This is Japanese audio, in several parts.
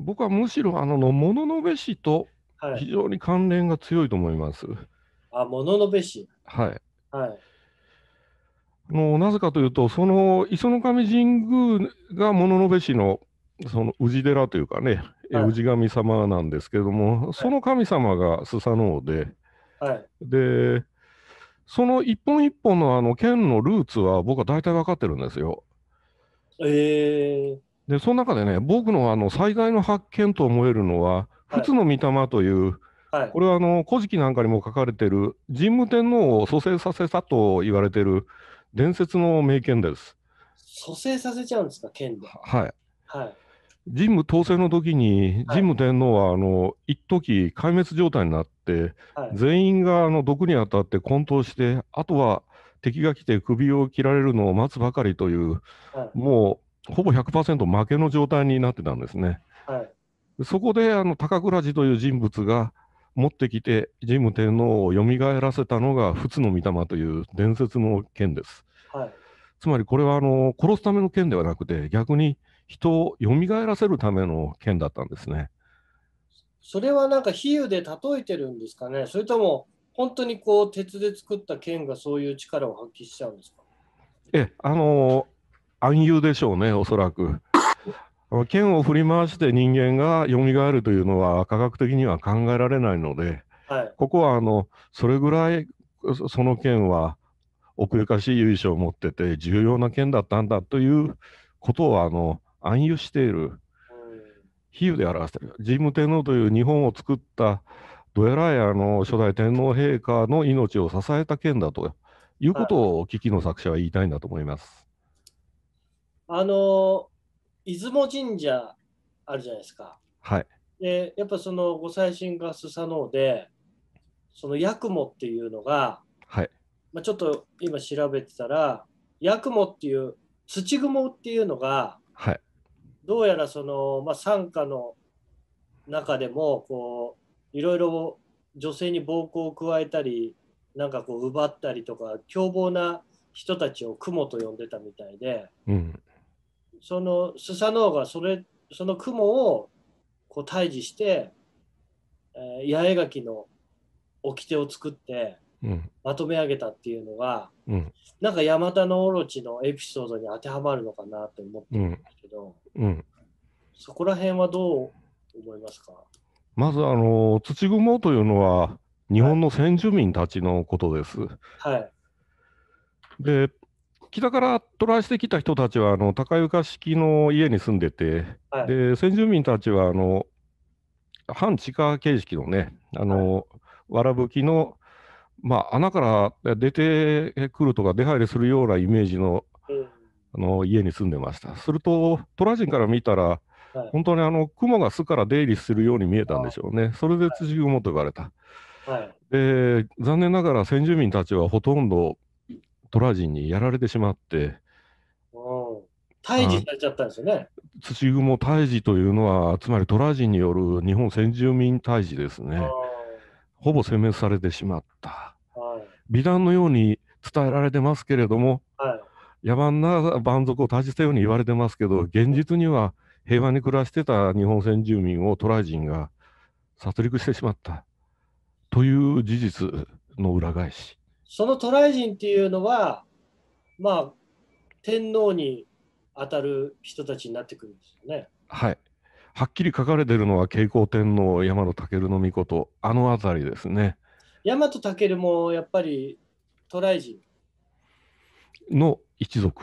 僕はむしろあの物のべしと非常に関連が強いと思います。あ、物のべし。はい。はい。あのなぜかというと、その磯の神神宮が物のべしのその氏寺というかね、えはい氏神様なんですけれども、その神様がスサノオで、はい。で、その一本一本のあの剣のルーツは僕は大体分かってるんですよ。えー。で、その中でね、僕のあの災害の発見と思えるのは、仏の御霊という、はい、これはあの古事記なんかにも書かれている、神武天皇を蘇生させたと言われている伝説の名剣です。蘇生させちゃうんですか、剣で。はい。はい、神武統制の時に、神武天皇はあの一時壊滅状態になって、はい、全員があの毒に当たって混沌して、あとは敵が来て首を切られるのを待つばかりという、もうほぼ100%負けの状態になってたんですね。はい、そこであの高倉寺という人物が持ってきて神武天皇を蘇らせたのが仏の御霊という伝説の剣です。はい、つまりこれはあの殺すための剣ではなくて逆に人を蘇らせるための剣だったんですね。それはなんか比喩で例えてるんですかねそれとも本当にこう鉄で作った剣がそういう力を発揮しちゃうんですかえあのー暗誘でしょうね、おそらく。剣を振り回して人間が蘇るというのは科学的には考えられないので、はい、ここはあのそれぐらいその剣は奥ゆかしい由緒を持ってて重要な剣だったんだということをあの暗誘している比喩で表している神武天皇という日本を作ったどやらいあの初代天皇陛下の命を支えた剣だということを危機の作者は言いたいんだと思います。あの、出雲神社あるじゃないですか。はい。で、やっぱそのご祭神がスサノオで、その八雲っていうのが、はい。まあ、ちょっと今調べてたら、八雲っていう土雲っていうのが、はい。どうやらその、まあ、傘下の中でも、こう、いろいろ女性に暴行を加えたり、なんかこう奪ったりとか、凶暴な人たちを雲と呼んでたみたいで、そのスサノオがそれその雲をこう退治して、えー、八重垣の掟を作って、うん、まとめ上げたっていうのが、うん、なんかヤマタノオロチのエピソードに当てはまるのかなと思ってるんですけど、うん、うん、そこら辺はどう思いますかまずあの土雲というのは日本の先住民たちのことです。はい、はい、で北から渡来してきた人たちはあの高床式の家に住んでて、はい、で先住民たちはあの半地下形式のねあの、はい、きの、まあ、穴から出てくるとか出入りするようなイメージのうん、あの家に住んでましたすると渡来人から見たら、はい、本当にあの雲が巣から出入りするように見えたんでしょうね。それで辻雲と呼ばれた。はい、で残念ながら先住民たちはほとんどトラジンにやられてしまって、退治されちゃったんですよね。土蜘蛛退治というのは、つまりトラジンによる日本先住民退治ですね。ほぼ殲滅されてしまった。美談のように伝えられてますけれども、はい、野蛮な蛮族を退治したように言われてますけど、現実には平和に暮らしてた日本先住民をトラジンが殺戮してしまったという事実の裏返し。その渡来人っていうのは、まあ、天皇に当たる人たちになってくるんですよね。はい。はっきり書かれてるのは慶光天皇、大和武の御事、あの辺りですね。大和武もやっぱり渡来人。の一族。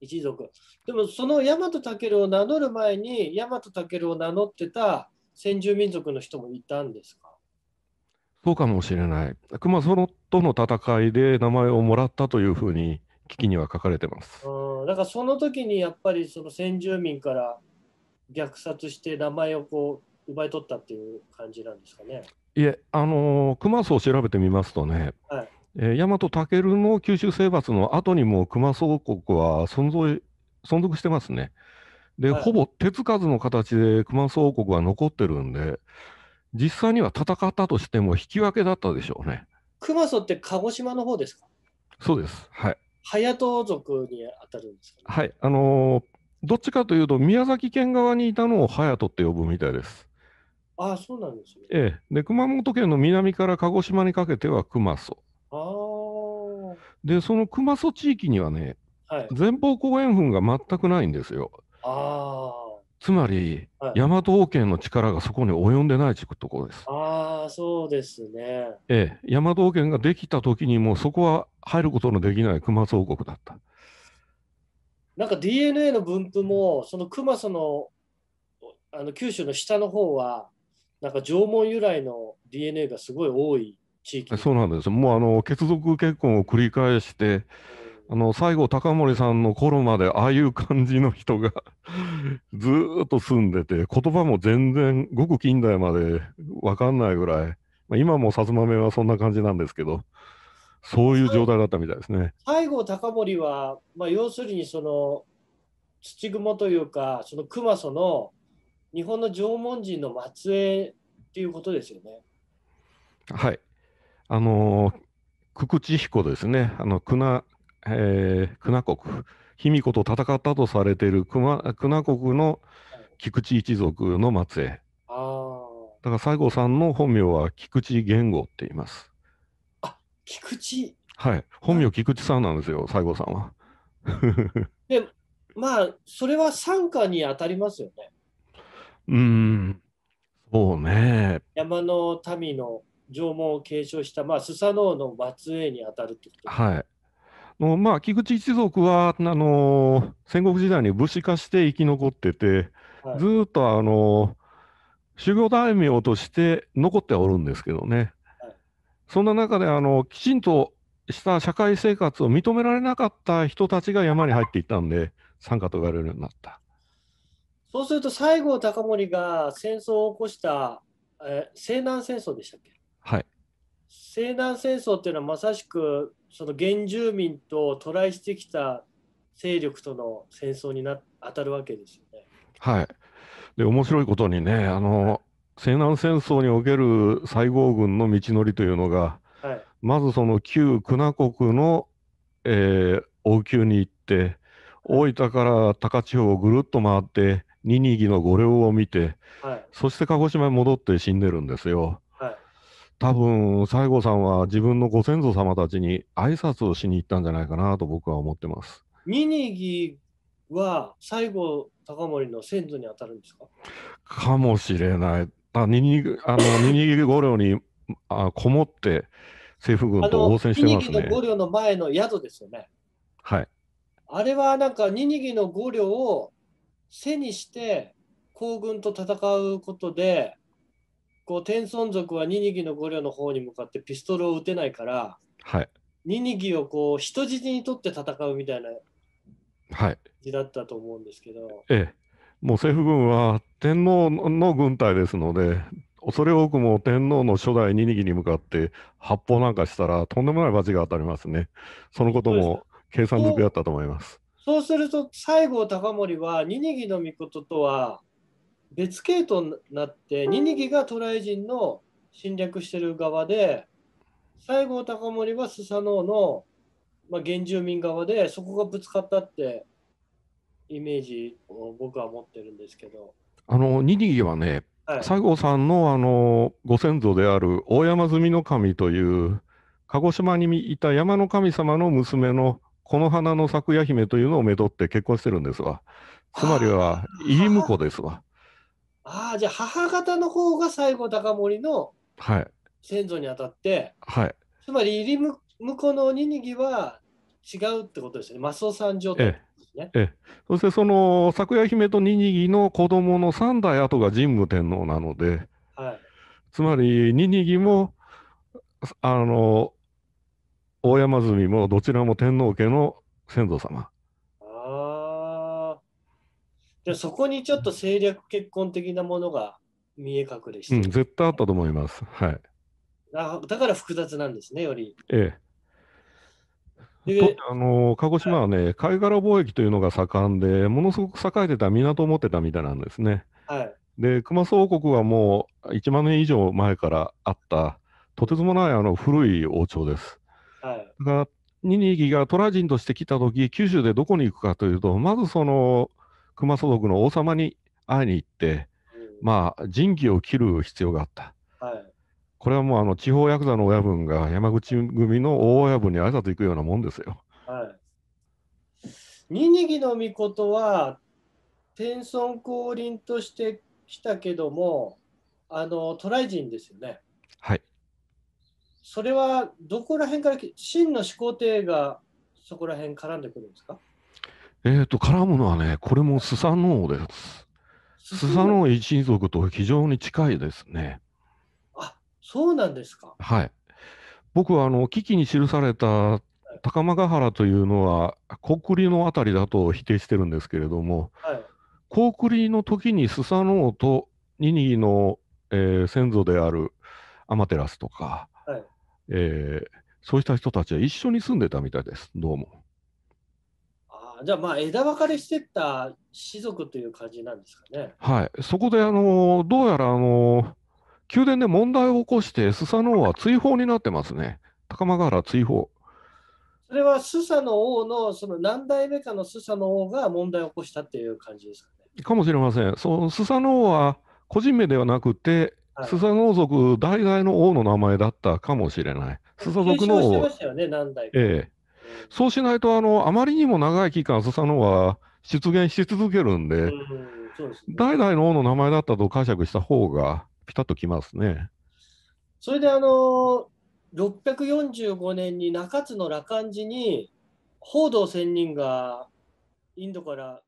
一族。でもその大和武を名乗る前に、大和武を名乗ってた先住民族の人もいたんですかそうかもしれない。熊園との戦いで名前をもらったというふうに危機には書かれてます。うん、だからその時にやっぱりその先住民から虐殺して名前をこう奪い取ったっていう感じなんですかね。いえ、あのー、熊荘を調べてみますとね、はい、えー、大和武の九州征伐の後にも熊荘国は存在存続してますね。で、はい、ほぼ手つかずの形で熊荘国は残ってるんで、実際には戦ったとしても引き分けだったでしょうね。熊祖って鹿児島の方ですかそうです。はい。隼人族に当たるんですか、ね、はい。あのー、どっちかというと、宮崎県側にいたのを隼人って呼ぶみたいです。ああ、そうなんですね。ええ。で、熊本県の南から鹿児島にかけては熊祖。ああ。で、その熊祖地域にはね、はい、前方後円墳が全くないんですよ。ああ。つまり、はい、大和王権の力がそこに及んでないところです。ああ、そうですね。ええ、大和王権ができた時にもうそこは入ることのできない熊津王国だった。なんか DNA の分布も、その熊津のあの九州の下の方は、なんか縄文由来の DNA がすごい多い地域。そうなんです。もうあの血族結婚を繰り返して、うんあの西郷隆盛さんの頃までああいう感じの人が ずっと住んでて言葉も全然ごく近代まで分かんないぐらい、まあ、今もさつまめはそんな感じなんですけどそういう状態だったみたいですね。西郷隆盛は、まあ、要するにその土雲というかその熊曽の日本の縄文人の末裔っていうことですよね。はいあのー久久地彦ですね、あの久那えー、久国、卑弥呼と戦ったとされている久名国の菊池一族の末裔。だから西郷さんの本名は菊池源吾って言います。あ菊池はい。本名菊池さんなんですよ、西郷さんは。で、まあ、それは傘下に当たりますよね。うん、そうね。山の民の縄文を継承した、まあ、スサノオの末裔に当たるってことはい。のまあ、菊池一族はあの戦国時代に武士化して生き残ってて、はい、ずっとあの修行大名として残っておるんですけどね、はい、そんな中であのきちんとした社会生活を認められなかった人たちが山に入っていったんで、参加と言れるようになった。そうすると西郷隆盛が戦争を起こした、え西南戦争でしたっけはい。西南戦争っていうのはまさしくその原住民と渡来してきた勢力との戦争にな当たるわけですよね。はい、で面白いことにねあの、西南戦争における西郷軍の道のりというのが、はい、まずその旧久名国の、えー、王宮に行って大分から高千穂をぐるっと回って二二義の御陵を見て、はい、そして鹿児島に戻って死んでるんですよ。多分西郷さんは自分のご先祖様たちに挨拶をしに行ったんじゃないかなと僕は思ってます。ミニギは西郷隆盛の先祖に当たるんですかかもしれない。あニニあのニニギ五両にあこもって政府軍と応戦してますね。ニニギの五両の前の宿ですよね。はい。あれはなんかニニギの五両を背にして行軍と戦うことでこう天孫族はニニギの五両の方に向かってピストルを撃てないから、はい、ニニギをこう人質にとって戦うみたいな字だったと思うんですけど、はい、ええ、もう政府軍は天皇の軍隊ですので恐れ多くも天皇の初代ニニギに向かって発砲なんかしたらとんでもない罰が当たりますねそのことも計算づくやったと思いますそうすると西郷隆盛はニニギの御事とは別系統になってニニギが渡来人の侵略してる側で西郷隆盛はスサノオの、まあ、原住民側でそこがぶつかったってイメージを僕は持ってるんですけどあのニニギはね、はい、西郷さんのあのご先祖である大山住の神という鹿児島にいた山の神様の娘のこの花の咲夜姫というのをめどって結婚してるんですわ。つまりは、いい婿ですわ。ああ、じゃあ母方の方が西郷隆盛の先祖にあたって、はい、つまり入り向こうのおにぎは違うってことですよね、マスオさん状態、ねええ。そしてその昨夜姫とににぎの子供の3代後が神武天皇なので、はい、つまりににぎもあの大山積もどちらも天皇家の先祖様でそこにちょっと政略結婚的なものが見え隠れして、うん、絶対あったと思います。はい。だだから複雑なんですね、より。ええ。あの鹿児島はね、はい、貝殻貿易というのが盛んで、ものすごく栄えてた港を持ってたみたいなんですね。はい、で、熊荘王国はもう1万年以上前からあった、とてつもないあの古い王朝です。はい、だからニニギがトラ人として来た時、九州でどこに行くかというと、まずその熊祖族の王様に会いに行って、うん、まあ、仁義を切る必要があった。はい、これはもうあの地方ヤクザの親分が山口組の大親分に挨拶行くようなもんですよ。はい。ニニギの御事は天孫降臨としてきたけども、あの渡来人ですよね。はい。それはどこら辺から真の始皇帝がそこら辺絡んでくるんですかえっ、ー、と、絡むのはね、これもスサノオです。スサノオ一族と非常に近いですね。あ、そうなんですか。はい。僕は、あの、危機に記された高間ヶ原というのは、高栗の辺りだと否定してるんですけれども、高、はい、栗の時にスサノオとニニの、えー、先祖であるアマテラスとか、はい、えー、そうした人たちは一緒に住んでたみたいです、どうも。じゃあまあ枝分かれしてった士族という感じなんですかね。はい、そこであのどうやらあの宮殿で問題を起こしてスサノオは追放になってますね。高間原追放。それはスサノオのその何代目かのスサノオが問題を起こしたっていう感じですかね。かもしれません。そうスサノオは個人名ではなくて、はい、スサノオ族代々の王の名前だったかもしれない。スサ族の王。ええそうしないと、あの、あまりにも長い期間、スサノは出現し続けるんで、うんでね、代々の王の名前だったと解釈した方が、ピタッときますね。それで、あのー、645年に中津の羅漢寺に、報道仙人がインドから